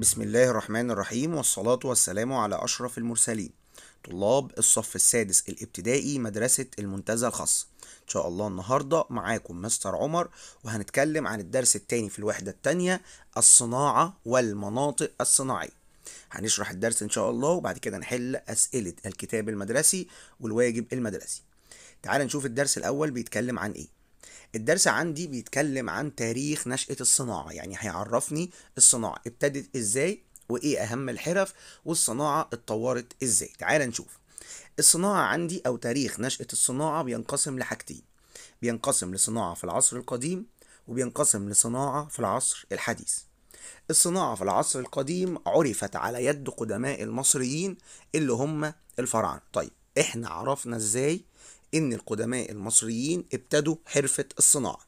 بسم الله الرحمن الرحيم والصلاة والسلام على أشرف المرسلين طلاب الصف السادس الابتدائي مدرسة المنتزه الخاصة إن شاء الله النهاردة معاكم مستر عمر وهنتكلم عن الدرس التاني في الوحدة التانية الصناعة والمناطق الصناعية هنشرح الدرس إن شاء الله وبعد كده نحل أسئلة الكتاب المدرسي والواجب المدرسي تعال نشوف الدرس الأول بيتكلم عن إيه الدرس عندي بيتكلم عن تاريخ نشأة الصناعة يعني هيعرفني الصناعة ابتدت ازاي وايه اهم الحرف والصناعة اتطورت ازاي تعال نشوف الصناعة عندي او تاريخ نشأة الصناعة بينقسم لحاجتين بينقسم لصناعة في العصر القديم وبينقسم لصناعة في العصر الحديث الصناعة في العصر القديم عرفت على يد قدماء المصريين اللي هم الفراعنة طيب احنا عرفنا ازاي ان القدماء المصريين ابتدوا حرفة الصناعة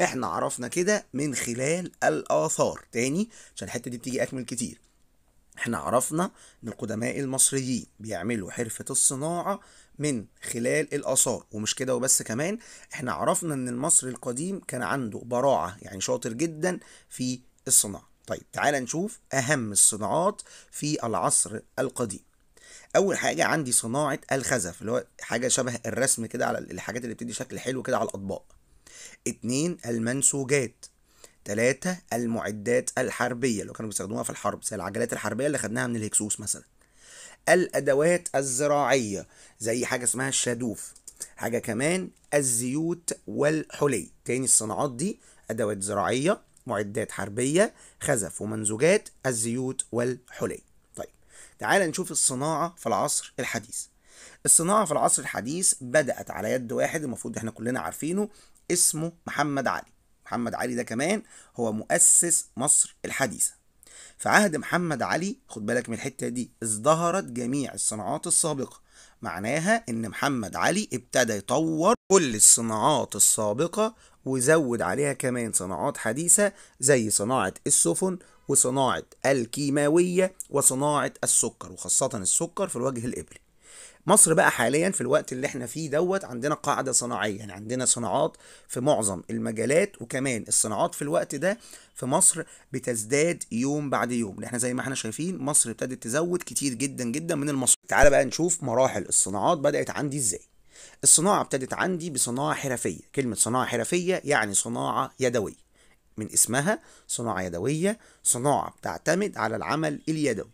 احنا عرفنا كده من خلال الاثار تاني عشان الحتة دي بتيجي اكمل كتير احنا عرفنا ان القدماء المصريين بيعملوا حرفة الصناعة من خلال الآثار ومش كده وبس كمان احنا عرفنا ان المصري القديم كان عنده براعة يعني شاطر جدا في الصناعة طيب تعال نشوف أهم الصناعات في العصر القديم اول حاجه عندي صناعه الخزف اللي هو حاجه شبه الرسم كده على الحاجات اللي بتدي شكل حلو كده على الاطباق اتنين المنسوجات تلاتة المعدات الحربية اللي كانوا بيستخدموها في الحرب زي العجلات الحربية اللي خدناها من الهكسوس مثلا الأدوات الزراعية زي حاجة اسمها الشادوف حاجة كمان الزيوت والحلي تاني الصناعات دي أدوات زراعية معدات حربية خزف ومنزوجات الزيوت والحلي تعال نشوف الصناعة في العصر الحديث الصناعة في العصر الحديث بدأت على يد واحد المفروض احنا كلنا عارفينه اسمه محمد علي محمد علي ده كمان هو مؤسس مصر الحديثة في عهد محمد علي خد بالك من الحتة دي ازدهرت جميع الصناعات السابقة معناها ان محمد علي ابتدى يطور كل الصناعات السابقة وزود عليها كمان صناعات حديثة زي صناعة السفن وصناعة الكيماوية وصناعة السكر وخاصة السكر في الوجه الإبري مصر بقى حاليا في الوقت اللي احنا فيه دوت عندنا قاعدة صناعية يعني عندنا صناعات في معظم المجالات وكمان الصناعات في الوقت ده في مصر بتزداد يوم بعد يوم احنا زي ما احنا شايفين مصر ابتدت تزود كتير جدا جدا من المصر تعال بقى نشوف مراحل الصناعات بدأت عندي ازاي الصناعة ابتدت عندي بصناعة حرفية كلمة صناعة حرفية يعني صناعة يدوية من اسمها صناعة يدوية صناعة بتعتمد على العمل اليدوي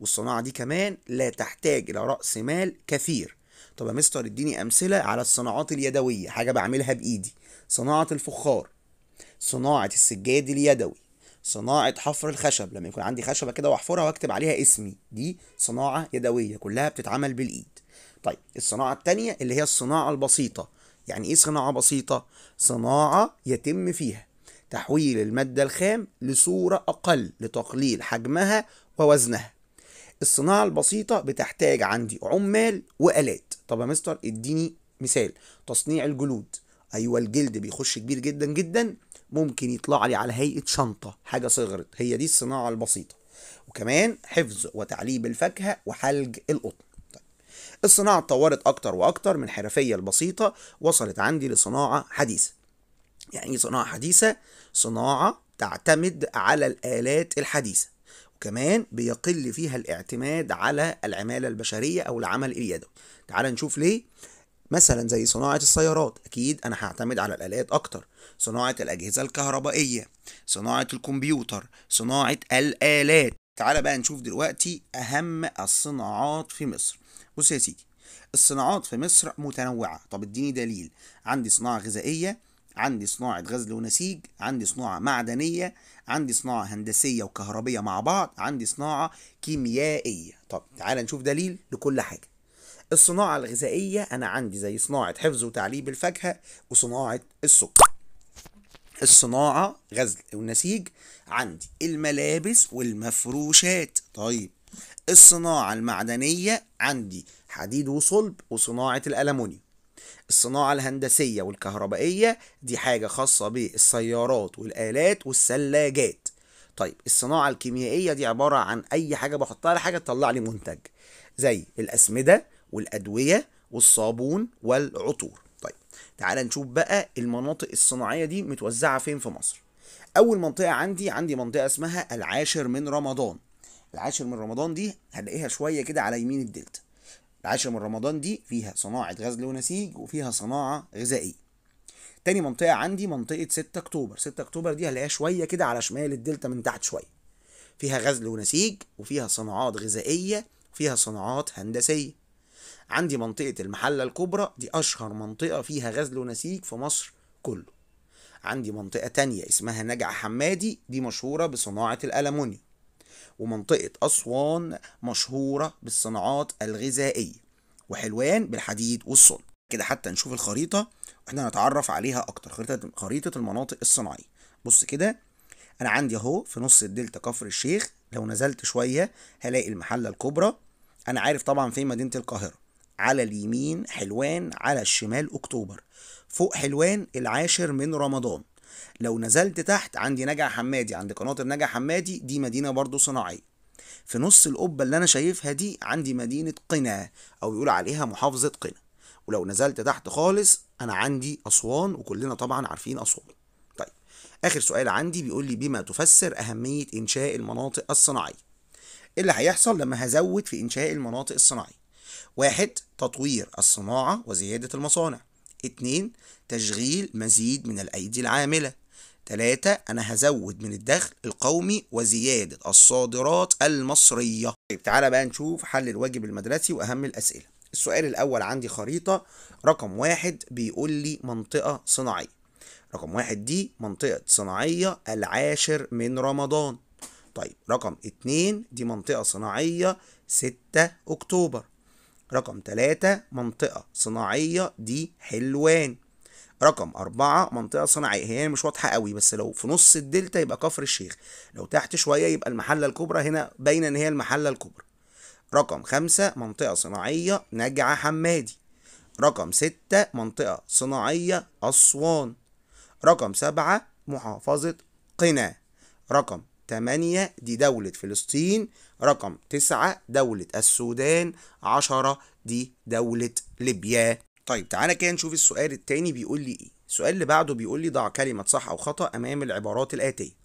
والصناعة دي كمان لا تحتاج إلى رأس مال كثير طب يا مستر اديني أمثلة على الصناعات اليدوية حاجة بعملها بإيدي صناعة الفخار صناعة السجاد اليدوي صناعة حفر الخشب لما يكون عندي خشبة كده وأحفرها وأكتب عليها اسمي دي صناعة يدوية كلها بتتعمل بالإيد طيب الصناعة التانية اللي هي الصناعة البسيطة يعني إيه صناعة بسيطة؟ صناعة يتم فيها تحويل المادة الخام لصورة أقل لتقليل حجمها ووزنها الصناعة البسيطة بتحتاج عندي عمال وآلات طب يا مستر اديني مثال تصنيع الجلود أيوة الجلد بيخش كبير جدا جدا ممكن يطلع لي على هيئة شنطة حاجة صغرت هي دي الصناعة البسيطة وكمان حفظ وتعليب الفاكهة وحلج القطن طيب، الصناعة اتطورت أكتر وأكتر من حرفية البسيطة وصلت عندي لصناعة حديثة يعني ايه صناعة حديثة؟ صناعة تعتمد على الآلات الحديثة وكمان بيقل فيها الاعتماد على العمالة البشرية أو العمل اليدوي تعال نشوف ليه مثلا زي صناعة السيارات أكيد أنا هعتمد على الآلات أكتر صناعة الأجهزة الكهربائية صناعة الكمبيوتر صناعة الآلات تعال بقى نشوف دلوقتي أهم الصناعات في مصر بص يا سيدي الصناعات في مصر متنوعة طب اديني دليل عندي صناعة غذائية عندي صناعة غزل ونسيج عندي صناعة معدنية عندي صناعة هندسية وكهربية مع بعض عندي صناعة كيميائية طب تعال نشوف دليل لكل حاجة الصناعة الغذائية أنا عندي زي صناعة حفظ وتعليب الفاكهة وصناعة السكر الصناعة غزل والنسيج عندي الملابس والمفروشات طيب الصناعة المعدنية عندي حديد وصلب وصناعة الألمونيوم الصناعة الهندسية والكهربائية دي حاجة خاصة بالسيارات والآلات والثلاجات طيب الصناعة الكيميائية دي عبارة عن أي حاجة بحطها على حاجة تطلع لي منتج زي الأسمدة والأدوية والصابون والعطور طيب تعال نشوف بقى المناطق الصناعية دي متوزعة فين في مصر أول منطقة عندي عندي منطقة اسمها العاشر من رمضان العاشر من رمضان دي هنلاقيها شوية كده على يمين الدلتا العاشر من رمضان دي فيها صناعة غزل ونسيج وفيها صناعة غذائية تاني منطقة عندي منطقة 6 أكتوبر 6 أكتوبر دي هلاقيها شوية كده على شمال الدلتا من تحت شوية فيها غزل ونسيج وفيها صناعات غذائية وفيها صناعات هندسية عندي منطقة المحلة الكبرى دي أشهر منطقة فيها غزل ونسيج في مصر كله عندي منطقة تانية اسمها نجع حمادي دي مشهورة بصناعة الألمونيوم ومنطقة أسوان مشهورة بالصناعات الغذائية وحلوان بالحديد والصلب كده حتى نشوف الخريطة واحنا نتعرف عليها أكتر خريطة خريطة المناطق الصناعية بص كده أنا عندي أهو في نص الدلتا كفر الشيخ لو نزلت شوية هلاقي المحلة الكبرى أنا عارف طبعا فين مدينة القاهرة على اليمين حلوان على الشمال أكتوبر فوق حلوان العاشر من رمضان لو نزلت تحت عندي نجع حمادي عند قناه النجع حمادي دي مدينه برضو صناعيه في نص القبه اللي انا شايفها دي عندي مدينه قنا او يقول عليها محافظه قنا ولو نزلت تحت خالص انا عندي اسوان وكلنا طبعا عارفين اسوان طيب اخر سؤال عندي بيقول لي بما تفسر اهميه انشاء المناطق الصناعيه ايه اللي هيحصل لما هزود في انشاء المناطق الصناعيه واحد تطوير الصناعه وزياده المصانع اتنين تشغيل مزيد من الأيدي العاملة تلاتة أنا هزود من الدخل القومي وزيادة الصادرات المصرية طيب تعالى بقى نشوف حل الواجب المدرسي وأهم الأسئلة السؤال الأول عندي خريطة رقم واحد بيقول لي منطقة صناعية رقم واحد دي منطقة صناعية العاشر من رمضان طيب رقم اتنين دي منطقة صناعية ستة أكتوبر رقم تلاتة منطقة صناعية دي حلوان رقم أربعة منطقة صناعية هي يعني مش واضحة قوي بس لو في نص الدلتا يبقى كفر الشيخ لو تحت شوية يبقى المحلة الكبرى هنا باينة إن هي المحلة الكبرى رقم خمسة منطقة صناعية نجعة حمادي رقم ستة منطقة صناعية أسوان رقم سبعة محافظة قنا رقم 8 دي دولة فلسطين رقم 9 دولة السودان 10 دي دولة ليبيا طيب تعالى كده نشوف السؤال التاني بيقول لي ايه السؤال اللي بعده بيقول لي ضع كلمة صح أو خطأ أمام العبارات الآتية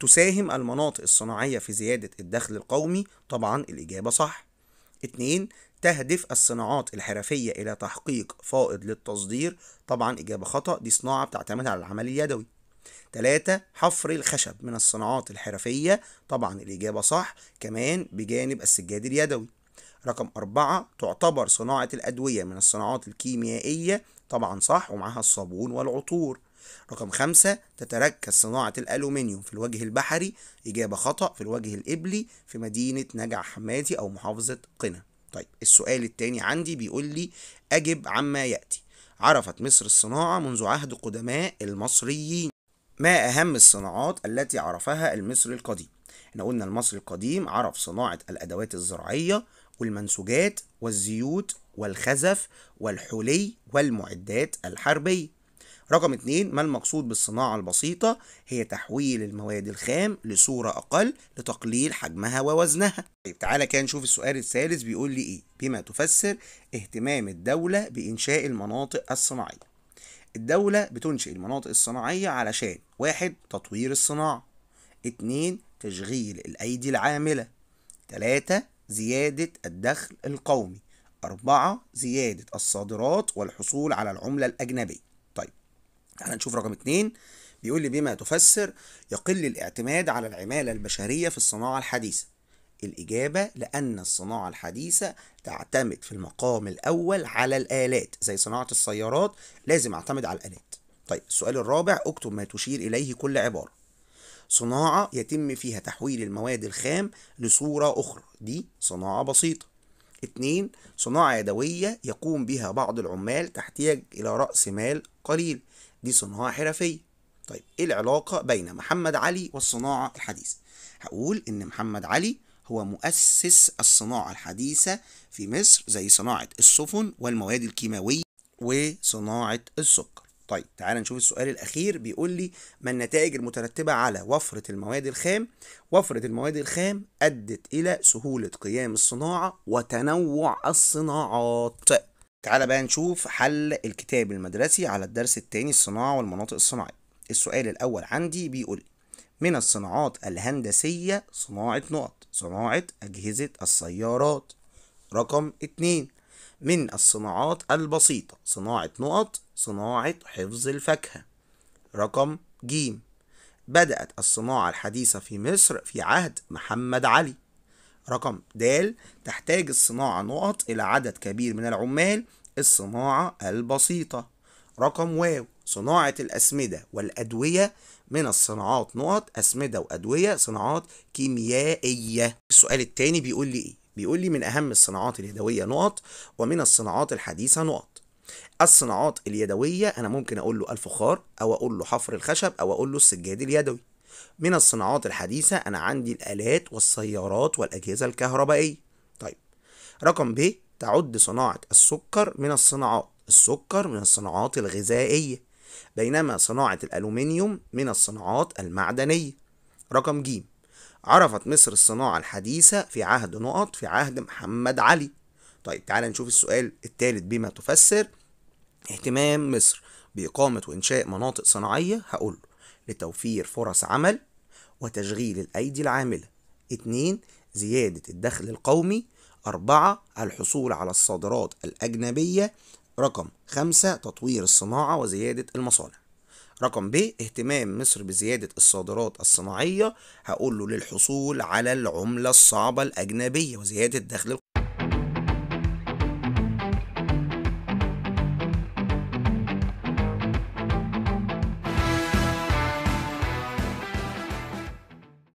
تساهم المناطق الصناعية في زيادة الدخل القومي طبعا الإجابة صح 2 تهدف الصناعات الحرفية إلى تحقيق فائض للتصدير طبعا إجابة خطأ دي صناعة بتعتمد على العمل اليدوي ثلاثة حفر الخشب من الصناعات الحرفية طبعا الإجابة صح كمان بجانب السجاد اليدوي رقم أربعة تعتبر صناعة الأدوية من الصناعات الكيميائية طبعا صح ومعها الصابون والعطور رقم خمسة تتركز صناعة الألومنيوم في الوجه البحري إجابة خطأ في الوجه الإبلي في مدينة نجع حمادي أو محافظة قنا طيب السؤال التاني عندي بيقول لي أجب عما يأتي عرفت مصر الصناعة منذ عهد قدماء المصريين ما أهم الصناعات التي عرفها المصري القديم احنا قلنا المصري القديم عرف صناعة الأدوات الزراعية والمنسوجات والزيوت والخزف والحلي والمعدات الحربية رقم اتنين ما المقصود بالصناعة البسيطة هي تحويل المواد الخام لصورة أقل لتقليل حجمها ووزنها طيب تعالى كده نشوف السؤال الثالث بيقول لي إيه بما تفسر اهتمام الدولة بإنشاء المناطق الصناعية الدولة بتنشئ المناطق الصناعية علشان واحد تطوير الصناعة اتنين تشغيل الأيدي العاملة تلاتة زيادة الدخل القومي أربعة زيادة الصادرات والحصول على العملة الأجنبية طيب تعالى نشوف رقم اتنين بيقول لي بما تفسر يقل الاعتماد على العمالة البشرية في الصناعة الحديثة الإجابة لأن الصناعة الحديثة تعتمد في المقام الأول على الآلات زي صناعة السيارات لازم أعتمد على الآلات طيب السؤال الرابع اكتب ما تشير إليه كل عبارة صناعة يتم فيها تحويل المواد الخام لصورة أخرى دي صناعة بسيطة اتنين صناعة يدوية يقوم بها بعض العمال تحتاج إلى رأس مال قليل دي صناعة حرفية طيب ايه العلاقة بين محمد علي والصناعة الحديثة هقول ان محمد علي هو مؤسس الصناعة الحديثة في مصر زي صناعة السفن والمواد الكيماوية وصناعة السكر طيب تعال نشوف السؤال الأخير بيقول لي ما النتائج المترتبة على وفرة المواد الخام وفرة المواد الخام أدت إلى سهولة قيام الصناعة وتنوع الصناعات تعال بقى نشوف حل الكتاب المدرسي على الدرس الثاني الصناعة والمناطق الصناعية السؤال الأول عندي بيقول لي من الصناعات الهندسية صناعة نقط صناعة أجهزة السيارات رقم اتنين من الصناعات البسيطة صناعة نقط صناعة حفظ الفاكهة رقم ج بدأت الصناعة الحديثة في مصر في عهد محمد علي رقم د تحتاج الصناعة نقط إلى عدد كبير من العمال الصناعة البسيطة رقم واو صناعة الأسمدة والأدوية من الصناعات نقط أسمدة وأدوية صناعات كيميائية السؤال الثاني بيقول لي إيه؟ بيقول لي من أهم الصناعات اليدوية نقط ومن الصناعات الحديثة نقط الصناعات اليدوية أنا ممكن أقول له الفخار أو أقول له حفر الخشب أو أقول له السجاد اليدوي من الصناعات الحديثة أنا عندي الآلات والسيارات والأجهزة الكهربائية طيب رقم ب تعد صناعة السكر من الصناعات السكر من الصناعات الغذائية بينما صناعة الألومنيوم من الصناعات المعدنية رقم ج عرفت مصر الصناعة الحديثة في عهد نقط في عهد محمد علي طيب تعالى نشوف السؤال الثالث بما تفسر اهتمام مصر بإقامة وإنشاء مناطق صناعية هقول لتوفير فرص عمل وتشغيل الأيدي العاملة اتنين زيادة الدخل القومي أربعة الحصول على الصادرات الأجنبية رقم خمسة تطوير الصناعة وزيادة المصانع رقم ب اهتمام مصر بزيادة الصادرات الصناعية هقول له للحصول على العملة الصعبة الأجنبية وزيادة دخل